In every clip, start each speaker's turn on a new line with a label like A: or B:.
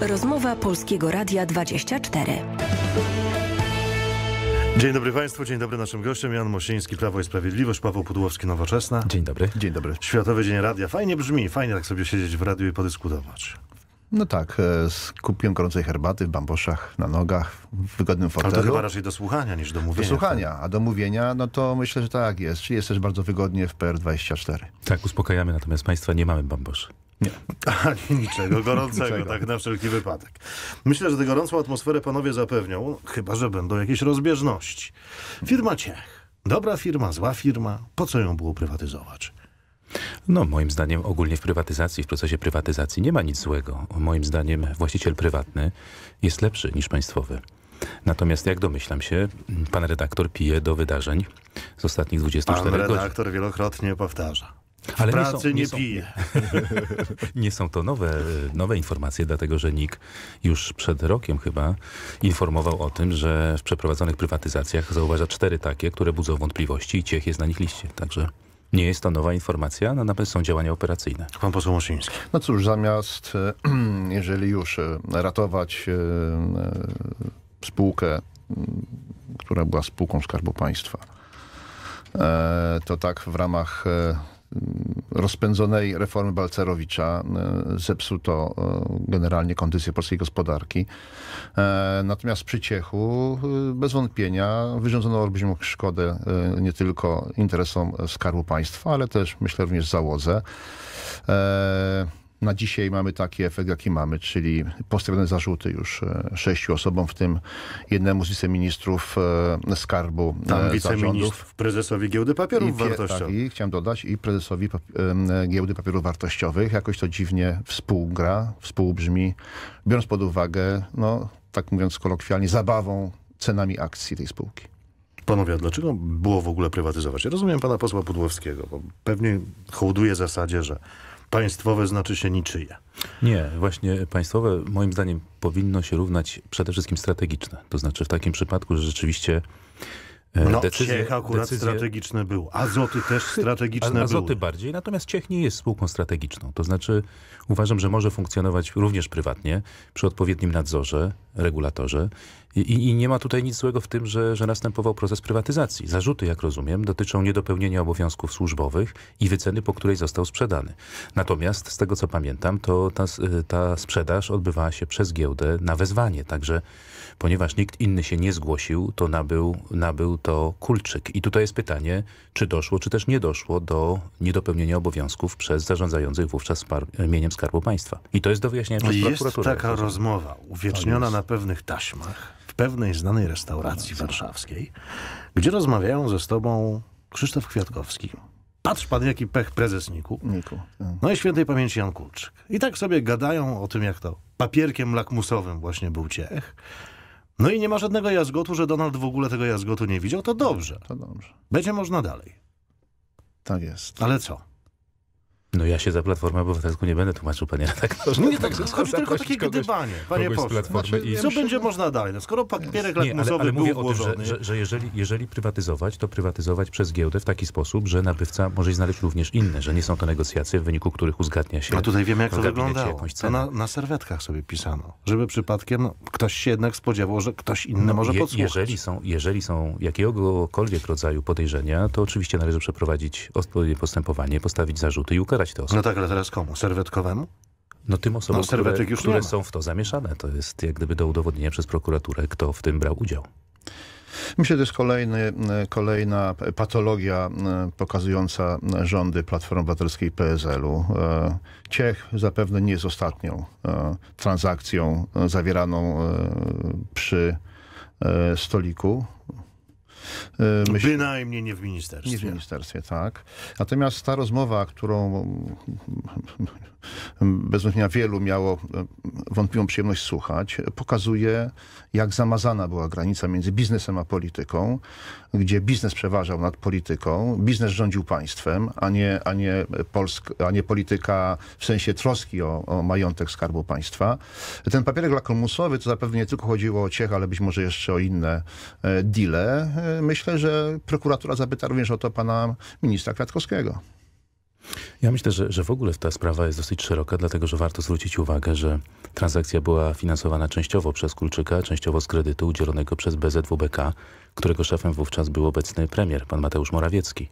A: Rozmowa Polskiego Radia 24. Dzień dobry Państwu, dzień dobry naszym gościom. Jan Mosiński, Prawo i Sprawiedliwość, Paweł Pudłowski, Nowoczesna. Dzień dobry. Dzień dobry. Światowy Dzień Radia. Fajnie brzmi, fajnie tak sobie siedzieć w radiu i podyskutować.
B: No tak, z e, kubkiem gorącej herbaty w bamboszach, na nogach, w wygodnym fotelu. Ale to chyba
A: raczej do słuchania niż do mówienia. Do słuchania,
B: tak? a do mówienia, no to myślę, że tak jest. Czyli jest też bardzo wygodnie w PR24.
A: Tak,
C: uspokajamy, natomiast Państwa nie mamy bamboszy.
B: Nie.
C: Niczego gorącego, Niczego.
A: tak na wszelki wypadek. Myślę, że tę gorącą atmosferę panowie zapewnią, chyba że będą jakieś rozbieżności. Firma Ciech. Dobra firma, zła firma. Po co ją było prywatyzować?
C: No, moim zdaniem ogólnie w prywatyzacji, w procesie prywatyzacji nie ma nic złego. Moim zdaniem właściciel prywatny jest lepszy niż państwowy. Natomiast jak domyślam się, pan redaktor pije do wydarzeń z ostatnich 24 godzin. Pan redaktor
A: godzin. wielokrotnie powtarza.
C: Ale w pracy nie,
A: są, nie, nie pije. Są, nie są to nowe,
C: nowe informacje, dlatego że NIK już przed rokiem chyba informował o tym, że w przeprowadzonych prywatyzacjach zauważa cztery takie, które budzą wątpliwości i Ciech jest na nich liście. Także nie jest to nowa informacja, no na pewno są działania operacyjne. Pan poseł Moszyński.
B: No cóż, zamiast, e, jeżeli już e, ratować e, spółkę, która była spółką Skarbu Państwa, to tak w ramach Mm, rozpędzonej reformy Balcerowicza e, zepsuto e, generalnie kondycję polskiej gospodarki. E, natomiast przy Ciechu bez wątpienia wyrządzono olbrzymią szkodę nie tylko interesom Skarbu Państwa, ale też myślę również załodze. Na dzisiaj mamy taki efekt, jaki mamy, czyli postawione zarzuty już e, sześciu osobom, w tym jednemu z wiceministrów e, skarbu e, Tam wiceministrów,
A: prezesowi Giełdy Papierów I, Wartościowych. Tak,
B: I chciałem dodać, i prezesowi Giełdy Papierów Wartościowych. Jakoś to dziwnie współgra, współbrzmi, biorąc pod uwagę, no tak mówiąc kolokwialnie, zabawą cenami akcji tej spółki. Panowie, dlaczego było w ogóle prywatyzować? Ja rozumiem pana posła Pudłowskiego,
A: bo pewnie hołduje zasadzie, że państwowe znaczy się niczyje.
B: Nie,
C: właśnie państwowe moim zdaniem powinno się równać przede wszystkim strategiczne. To znaczy w takim przypadku, że rzeczywiście E, no, decyzje, Ciech akurat decyzje...
A: strategiczne był. Azoty też strategiczne A, Azoty
C: bardziej, natomiast Ciech nie jest spółką strategiczną. To znaczy uważam, że może funkcjonować również prywatnie, przy odpowiednim nadzorze, regulatorze. I, I, nie ma tutaj nic złego w tym, że, że następował proces prywatyzacji. Zarzuty, jak rozumiem, dotyczą niedopełnienia obowiązków służbowych i wyceny, po której został sprzedany. Natomiast, z tego co pamiętam, to ta, y, ta sprzedaż odbywała się przez giełdę na wezwanie. Także, ponieważ nikt inny się nie zgłosił, to nabył, nabył to Kulczyk. I tutaj jest pytanie, czy doszło, czy też nie doszło do niedopełnienia obowiązków przez zarządzających wówczas mieniem Skarbu Państwa. I
A: to jest do wyjaśnienia przez jest prokuraturę. Jest taka rozmowa uwieczniona na pewnych taśmach w pewnej znanej restauracji warszawskiej, gdzie rozmawiają ze sobą Krzysztof Kwiatkowski, Patrz pan, jaki pech prezesniku. Niku, tak. No i świętej pamięci Jan Kulczyk. I tak sobie gadają o tym, jak to papierkiem lakmusowym właśnie był Ciech. No i nie ma żadnego jazgotu, że Donald w ogóle tego jazgotu nie widział. To dobrze. To dobrze. Będzie można dalej. Tak jest. Ale co?
C: No ja się za Platformę Obywatelską nie będę tłumaczył, panie redaktorze.
A: Nie, tak, chodzi tylko o takie kogoś, gdybanie, panie pośle. Znaczy, i... Co będzie można dalej? No, skoro papierek lakmusowy ale, ale mówię włożony... o tym, że, że,
C: że jeżeli, jeżeli prywatyzować, to prywatyzować przez giełdę w taki sposób, że nabywca może znaleźć również inne, że nie są to negocjacje, w wyniku których uzgadnia się... A tutaj wiemy, jak to wyglądało. To na,
A: na, serwetkach sobie pisano, żeby przypadkiem no, ktoś się jednak spodziewał, że ktoś inny no, może je, podsłuchać. Jeżeli
C: są, jeżeli są jakiegokolwiek rodzaju podejrzenia, to oczywiście należy przeprowadzić odpowiednie postępowanie, postawić zarzuty i ukarać te osoby. No tak,
A: ale teraz komu? Serwetkowemu? No tym osobom, no,
C: które, które są w to zamieszane. To jest jak gdyby do udowodnienia przez prokuraturę, kto w tym brał udział.
B: Myślę, że to jest kolejny, kolejna patologia e, pokazująca rządy Platformy Obywatelskiej PSL-u. E, Ciech zapewne nie jest ostatnią e, transakcją zawieraną przy stoliku Y, myśl...
A: Bynajmniej nie w ministerstwie. Nie w
B: ministerstwie, tak. Natomiast ta rozmowa, którą bez wątpienia wielu miało e, wątpliwą przyjemność słuchać, pokazuje jak zamazana była granica między biznesem a polityką, gdzie biznes przeważał nad polityką, biznes rządził państwem, a nie, a nie, Polsk, a nie polityka w sensie troski o, o majątek Skarbu Państwa. Ten papierek lakomusowy to zapewne nie tylko chodziło o Ciech, ale być może jeszcze o inne e, deale. E, myślę, że prokuratura zapyta również o to pana ministra kwiatkowskiego
C: ja myślę, że, że w ogóle ta sprawa jest dosyć szeroka, dlatego że warto zwrócić uwagę, że transakcja była finansowana częściowo przez Kulczyka, częściowo z kredytu udzielonego przez BZWBK, którego szefem wówczas był obecny premier, pan Mateusz Morawiecki.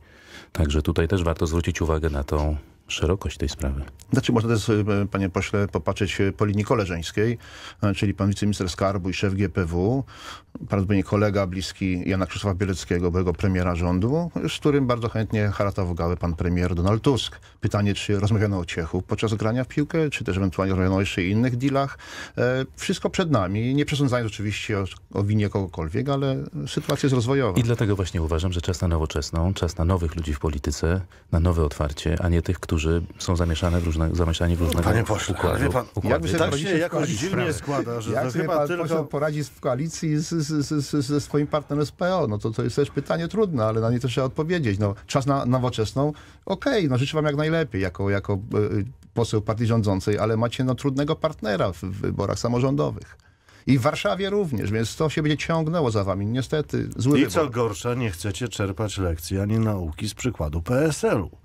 C: Także tutaj też warto zwrócić uwagę na tą szerokość tej sprawy.
B: Znaczy można też, e, panie pośle, popatrzeć e, po linii koleżeńskiej, e, czyli pan wiceminister skarbu i szef GPW prawdopodobnie kolega bliski Jana Krzysztofa Bieleckiego, byłego premiera rządu, z którym bardzo chętnie haratował pan premier Donald Tusk. Pytanie, czy rozmawiano o Ciechu podczas grania w piłkę, czy też ewentualnie rozmawiano o jeszcze innych dealach. E, wszystko przed nami, nie przesądzając oczywiście o, o winie kogokolwiek, ale sytuacja jest rozwojowa. I
C: dlatego właśnie uważam, że czas na nowoczesną, czas na nowych ludzi w polityce, na nowe otwarcie, a nie tych, którzy są zamieszane w różne, zamieszani w różnego Panie pośle, układu. Pan,
A: Jakby tak się jakoś dziwnie składa, że Jak to chyba pan tylko...
B: poradzić w koalicji z, z z, ze swoim partnerem z PO. No to, to jest też pytanie trudne, ale na nie też trzeba odpowiedzieć. No, czas na nowoczesną, okej, okay, no życzę wam jak najlepiej jako, jako e, poseł partii rządzącej, ale macie no, trudnego partnera w wyborach samorządowych. I w Warszawie również, więc to się będzie ciągnęło za wami. Niestety, zły I co
A: gorsza, nie chcecie czerpać lekcji ani nauki z przykładu PSL-u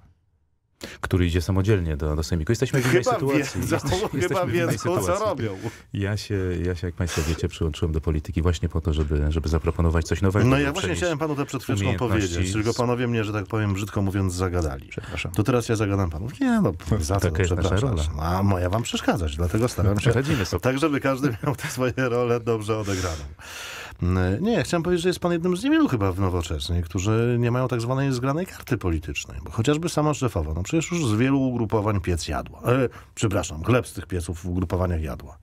A: który idzie samodzielnie do, do Sejmiku. Jesteśmy w innej chyba sytuacji. Wiedzą, Jesteś, chyba wiedzą, co robią.
C: Ja się, ja się, jak państwo wiecie, przyłączyłem do polityki właśnie po to, żeby, żeby zaproponować coś
A: nowego. No ja właśnie chciałem
C: panu to przed powiedzieć, tylko panowie
A: mnie, że tak powiem, brzydko mówiąc, zagadali. Przepraszam. To teraz ja zagadam panu. Nie, no za to, przepraszam. No, a moja wam przeszkadzać, dlatego staram się. Radzimy sobie. Tak, żeby każdy miał tę swoje role dobrze odegraną. Mm, nie, chciałem powiedzieć, że jest pan jednym z niewielu chyba w nowoczesnej, którzy nie mają tak zwanej zgranej karty politycznej, bo chociażby sama szefowa, no przecież już z wielu ugrupowań piec jadła. E, przepraszam, chleb z tych pieców w ugrupowaniach jadła.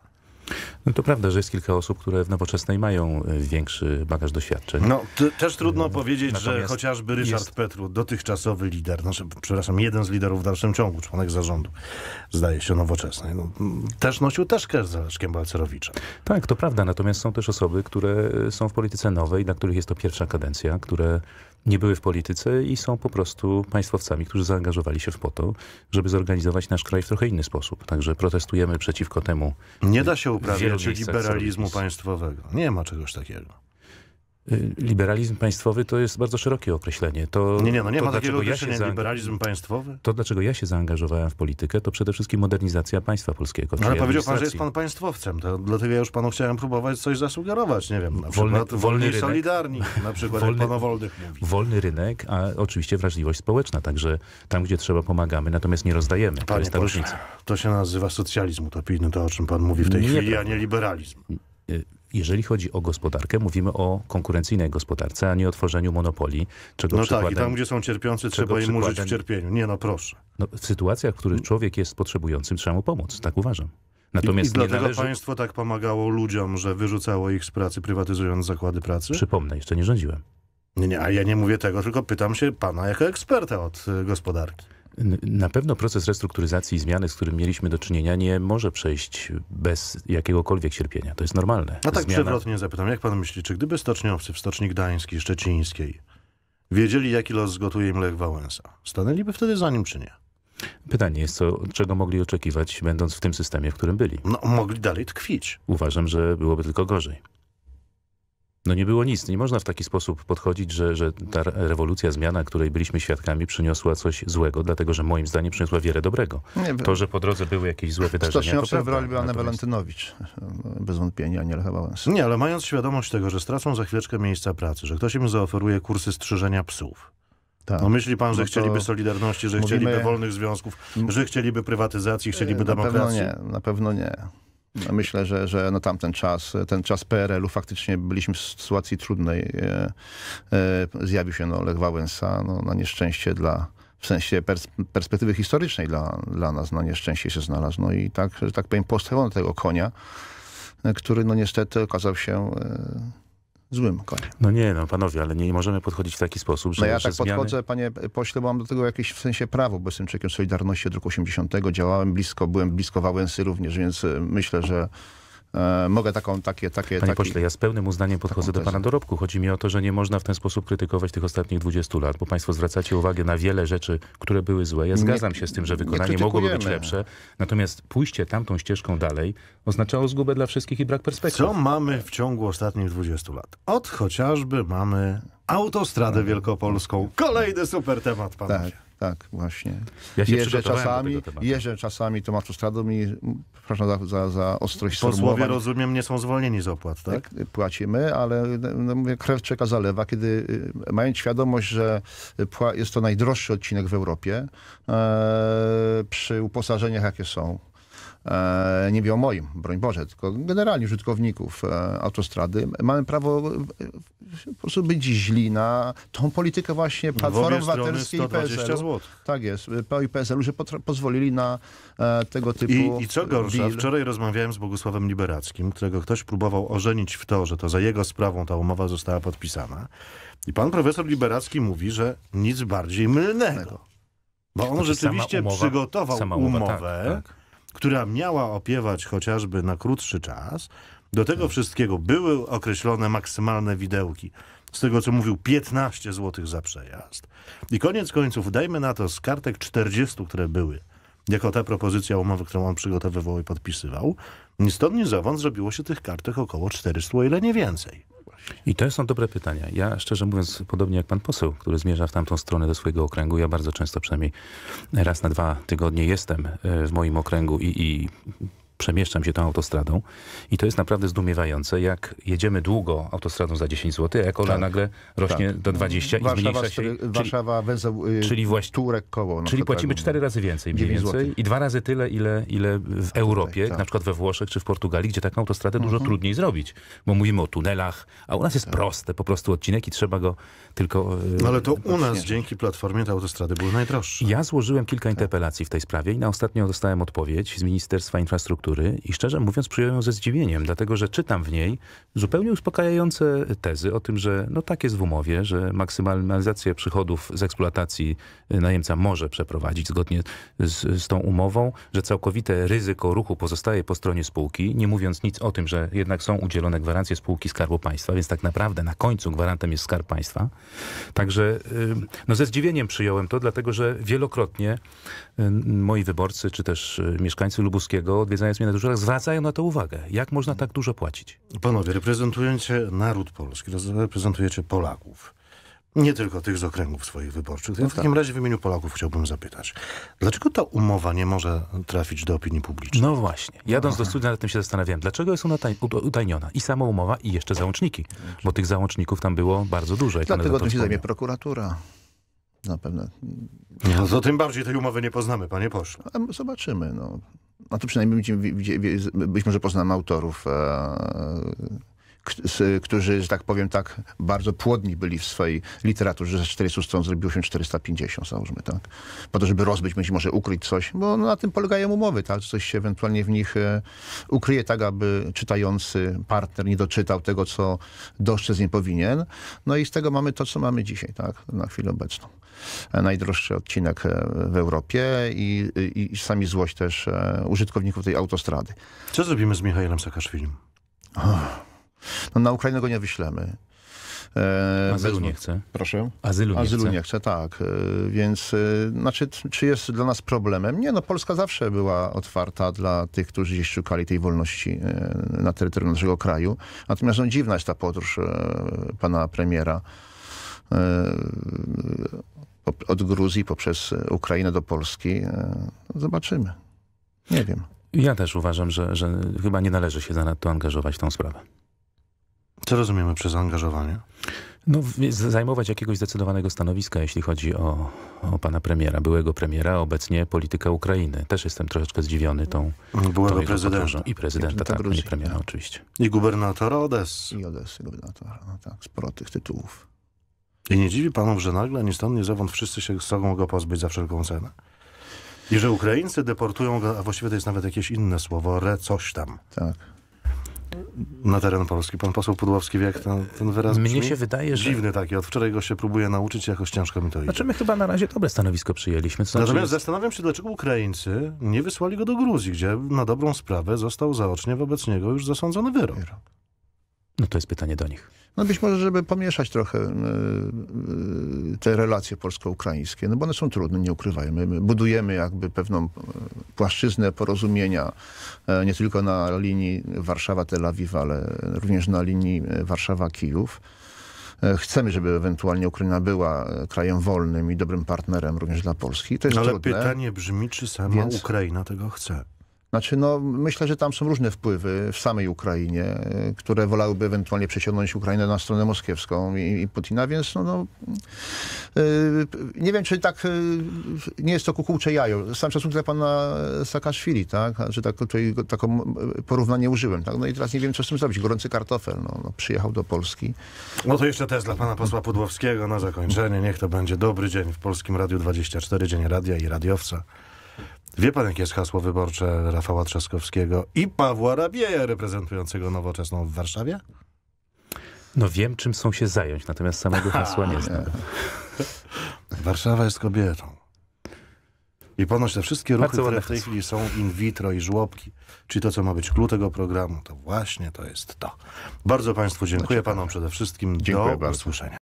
C: No to prawda, że jest kilka osób, które w nowoczesnej mają e, większy bagaż
A: doświadczeń. No, też trudno mm, powiedzieć, Natomiast że chociażby Ryszard jest... Petru, dotychczasowy lider, znaczy, przepraszam, jeden z liderów w dalszym ciągu, członek zarządu, zdaje się nowoczesnej, no, też nosił teżkę z Leszkiem Balcerowiczem. Tak, to prawda. Natomiast są też osoby, które są w polityce
C: nowej, dla których jest to pierwsza kadencja, które nie były w polityce i są po prostu państwowcami, którzy zaangażowali się w po to, żeby zorganizować nasz kraj w trochę inny sposób. Także protestujemy przeciwko temu. Nie da się uprawiać liberalizmu państwowego.
A: Nie ma czegoś takiego.
C: Y, liberalizm państwowy to jest bardzo szerokie określenie. To, nie, nie, no nie to, ma takiego określenia ja liberalizm
A: państwowy.
C: To, dlaczego ja się zaangażowałem w politykę, to przede wszystkim modernizacja państwa polskiego. No, ale powiedział pan, że jest
A: pan państwowcem, to, dlatego ja już panu chciałem próbować coś zasugerować, nie wiem, na wolny, przykład wolny rynek. solidarni, na przykład wolny,
C: wolny rynek, a oczywiście wrażliwość społeczna, także tam, gdzie trzeba pomagamy, natomiast nie rozdajemy. Panie to jest ta różnica.
A: To się nazywa socjalizm utopijny, to o czym pan mówi w tej nie chwili, prawda. a nie liberalizm.
C: Y, y jeżeli chodzi o gospodarkę, mówimy o konkurencyjnej gospodarce, a nie o tworzeniu monopolii. Czego no tak, i tam
A: gdzie są cierpiący, trzeba im użyć w
C: cierpieniu. Nie no, proszę. No, w sytuacjach, w których człowiek jest potrzebującym, trzeba mu pomóc. Tak uważam. Natomiast I, i dlatego należy... państwo
A: tak pomagało ludziom, że wyrzucało ich z pracy, prywatyzując zakłady pracy? Przypomnę, jeszcze nie rządziłem. Nie, nie, a ja nie mówię tego, tylko pytam się pana jako eksperta od y, gospodarki.
C: Na pewno proces restrukturyzacji i zmiany, z którym mieliśmy do czynienia, nie może przejść bez jakiegokolwiek cierpienia. To jest normalne. A no tak Zmiana... przewrotnie
A: zapytam, jak pan myśli, czy gdyby stoczniowcy w Stoczni Gdańskiej, Szczecińskiej wiedzieli, jaki los zgotuje im Lech Wałęsa, stanęliby wtedy za nim czy nie? Pytanie jest, co, czego mogli oczekiwać, będąc w tym systemie, w którym byli.
C: No, mogli dalej tkwić. Uważam, że byłoby tylko gorzej. No nie było nic. Nie można w taki sposób podchodzić, że, że ta rewolucja, zmiana, której byliśmy świadkami, przyniosła coś złego, dlatego że moim zdaniem przyniosła wiele dobrego. Nie, to, że po drodze były jakieś złe wydarzenia, Stoczniowska to prawda. była
B: Anna Walentynowicz, bez wątpienia, nie Lech Wałęsa. Nie, ale mając świadomość tego, że stracą za chwileczkę
A: miejsca pracy, że ktoś im zaoferuje kursy strzyżenia psów, tak. No myśli pan, że no chcieliby Solidarności, że mówimy... chcieliby wolnych związków, że chcieliby prywatyzacji, chcieliby na demokracji? Na pewno
B: nie, na pewno nie. Myślę, że, że no tamten czas, ten czas PRL-u faktycznie byliśmy w sytuacji trudnej. E, e, zjawił się no Lech Wałęsa, no, na nieszczęście dla w sensie pers perspektywy historycznej dla, dla nas na nieszczęście się znalazł. No i tak, że tak powiem, postawiono tego konia, e, który no niestety okazał się złym końcu. No nie, no
C: panowie, ale nie możemy podchodzić w taki sposób, że... No ja tak zmiany... podchodzę,
B: panie pośle, bo mam do tego jakieś w sensie prawo, bo jestem człowiekiem Solidarności od roku 80. Działałem blisko, byłem blisko Wałęsy również, więc e, myślę, że E, mogę taką, takie, takie... Panie taki, pośle, ja z pełnym uznaniem podchodzę do pana dorobku.
C: Chodzi mi o to, że nie można w ten sposób krytykować tych ostatnich 20 lat, bo państwo zwracacie uwagę na wiele rzeczy, które były złe. Ja zgadzam nie, się z tym, że wykonanie mogłoby być lepsze. Natomiast pójście tamtą ścieżką dalej
A: oznaczało zgubę dla wszystkich i brak perspektyw. Co mamy w ciągu ostatnich 20 lat? Od chociażby
B: mamy autostradę mhm. wielkopolską. Kolejny super temat, panowie. Tak. Tak, właśnie. Ja się jeżdżę czasami, jeżdżę czasami tą autostradą i przepraszam za, za, za ostrość Posłowie, sformułowań.
A: rozumiem, nie są zwolnieni z opłat, tak?
B: tak y, płacimy, ale y, no, no, mówię, krew czeka zalewa, kiedy y, mając świadomość, że jest to najdroższy odcinek w Europie, e, przy uposażeniach, jakie są, E, nie wie o moim, broń Boże, tylko generalnie użytkowników e, autostrady, mamy prawo e, po prostu być źli na tą politykę właśnie no, Platformy Obywatelskiej i PSL. Zł. Tak jest, PO i PSL, że pozwolili na tego typu I, I co gorsza, deal. wczoraj
A: rozmawiałem z Bogusławem Liberackim, którego ktoś próbował ożenić w to, że to za jego sprawą ta umowa została podpisana. I pan profesor Liberacki mówi, że nic bardziej mylnego.
B: Bo on to rzeczywiście umowa, przygotował umowę, tak, umowę tak,
A: tak która miała opiewać chociażby na krótszy czas, do tego wszystkiego były określone maksymalne widełki. Z tego, co mówił, 15 zł za przejazd. I koniec końców, dajmy na to z kartek 40, które były, jako ta propozycja umowy, którą on przygotowywał i podpisywał, ni stąd, ni zawąd zrobiło się tych kartek około 400, ile nie więcej. I to są dobre
C: pytania. Ja szczerze mówiąc, podobnie jak pan poseł, który zmierza w tamtą stronę do swojego okręgu, ja bardzo często, przynajmniej raz na dwa tygodnie jestem e, w moim okręgu i, i przemieszczam się tą autostradą i to jest naprawdę zdumiewające, jak jedziemy długo autostradą za 10 zł, a ekola tak, nagle tak. rośnie tak. do 20 Warszawa, i zmniejsza się. Czyli,
B: Warszawa, węzeł, yy, czyli właśnie, Turek, Koło. No czyli tak płacimy 4 razy więcej mniej więcej
C: i dwa razy tyle, ile, ile w Europie, tak, na przykład we Włoszech czy w Portugalii, gdzie taką autostradę mhm. dużo trudniej zrobić, bo mówimy o tunelach, a u nas jest tak. proste po prostu odcinek i trzeba go tylko... Yy, no ale to e, u nas dzięki Platformie te autostrady były najdroższe. Ja złożyłem kilka tak. interpelacji w tej sprawie i na ostatnią dostałem odpowiedź z Ministerstwa Infrastruktury kultury i szczerze mówiąc przyjąłem ją ze zdziwieniem, dlatego że czytam w niej zupełnie uspokajające tezy o tym, że no tak jest w umowie, że maksymalizacja przychodów z eksploatacji y, najemca może przeprowadzić zgodnie z, z tą umową, że całkowite ryzyko ruchu pozostaje po stronie spółki, nie mówiąc nic o tym, że jednak są udzielone gwarancje spółki Skarbu Państwa, więc tak naprawdę na końcu gwarantem jest Skarb Państwa. Także y, no ze zdziwieniem przyjąłem to, dlatego że wielokrotnie y, moi wyborcy, czy też mieszkańcy Lubuskiego odwiedzając zwracają na to uwagę.
A: Jak można tak dużo płacić? Panowie, reprezentujecie naród polski, reprezentujecie Polaków. Nie tylko tych z okręgów swoich wyborczych. Ja no w tak. takim razie w imieniu Polaków chciałbym zapytać. Dlaczego ta umowa nie może trafić do opinii publicznej? No właśnie. Jadąc Aha. do studia
C: nad tym się zastanawiałem. Dlaczego jest ona utajniona? I sama umowa i jeszcze załączniki. Bo tych załączników
B: tam było bardzo dużo. Dlatego tym się zajmie prokuratura. Na pewno.
A: No, to tym bardziej tej umowy nie poznamy, panie posz.
B: No, zobaczymy. No. No to przynajmniej będziemy, być może poznam autorów, e, którzy, że tak powiem, tak bardzo płodni byli w swojej literaturze, że ze 400 stron zrobiło się 450, załóżmy, tak? Po to, żeby rozbyć, być może ukryć coś, bo no, na tym polegają umowy, tak? Coś się ewentualnie w nich e, ukryje, tak aby czytający partner nie doczytał tego, co z nie powinien. No i z tego mamy to, co mamy dzisiaj, tak? Na chwilę obecną najdroższy odcinek e, w Europie i, i, i sami złość też e, użytkowników tej autostrady. Co zrobimy z Michałem Saakaszwilim? No, na Ukrainę go nie wyślemy. E, Azylu nie chce. Proszę? Azylu nie, Azylu chce. nie chce, tak. więc znaczy, czy jest dla nas problemem? Nie, no Polska zawsze była otwarta dla tych, którzy gdzieś szukali tej wolności na terytorium naszego kraju. Natomiast no, dziwna jest ta podróż pana premiera E, od Gruzji poprzez Ukrainę do Polski. E, zobaczymy. Nie wiem. Ja też uważam, że, że
C: chyba nie należy się zanadto angażować w tą sprawę. Co rozumiemy przez angażowanie? No, zajmować jakiegoś zdecydowanego stanowiska, jeśli chodzi o, o pana premiera, byłego premiera, obecnie politykę Ukrainy. Też jestem troszeczkę zdziwiony tą... Byłego tą prezydenta. I prezydenta, tak, i premiera tak.
A: oczywiście. I gubernatora Odessy. I Odessy gubernatora, no tak, sporo tych tytułów. I nie dziwi panów, że nagle, ni stąd, ni zewąd, wszyscy się chcą go pozbyć za wszelką cenę. I że Ukraińcy deportują go, a właściwie to jest nawet jakieś inne słowo, re coś tam. Tak. Na teren Polski. Pan poseł Pudłowski wie, jak ten, ten wyraz Mnie brzmi? się wydaje, że... Dziwny taki. Od wczoraj go się próbuję nauczyć, jakoś ciężko mi to idzie. Znaczy my chyba na razie dobre stanowisko przyjęliśmy.
B: Znaczy Natomiast jest... zastanawiam
A: się, dlaczego Ukraińcy nie wysłali go do Gruzji, gdzie na dobrą sprawę został
B: zaocznie wobec niego już zasądzony wyrok. No
A: to jest pytanie do
B: nich. No być może, żeby pomieszać trochę e, e, te relacje polsko-ukraińskie, no bo one są trudne, nie ukrywajmy. My budujemy jakby pewną e, płaszczyznę porozumienia, nie tylko na linii Warszawa-Tel Awiw, ale również na linii Warszawa-Kijów. Chcemy, żeby ewentualnie Ukraina była krajem wolnym i dobrym partnerem również dla Polski. To jest Ale trudne. pytanie
A: brzmi, czy sama Więc... Ukraina tego chce?
B: Znaczy, no, myślę, że tam są różne wpływy w samej Ukrainie, e, które wolałyby ewentualnie przeciągnąć Ukrainę na stronę moskiewską i, i Putina, więc no, no yy, nie wiem, czy tak yy, nie jest to kukułcze jajo. Sam szacunek dla pana Sakaszwili, tak? Że tak, tutaj taką porównanie użyłem, tak? No i teraz nie wiem, co z tym zrobić. Gorący kartofel, no, no przyjechał do Polski. No to jeszcze
A: też dla pana posła Pudłowskiego na zakończenie. Niech to będzie dobry dzień w Polskim Radiu 24, Dzień Radia i Radiowca. Wie pan, jakie jest hasło wyborcze Rafała Trzaskowskiego i Pawła Rabieja reprezentującego Nowoczesną w Warszawie?
C: No wiem, czym są się zająć, natomiast samego hasła nie znam.
A: Warszawa jest kobietą. I ponoć te wszystkie ruchy, które w tej chwili są in vitro i żłobki, czyli to, co ma być klucz tego programu, to właśnie to jest to. Bardzo Państwu dziękuję, tak. Panom przede wszystkim. Dziękuję Do bardzo. usłyszenia.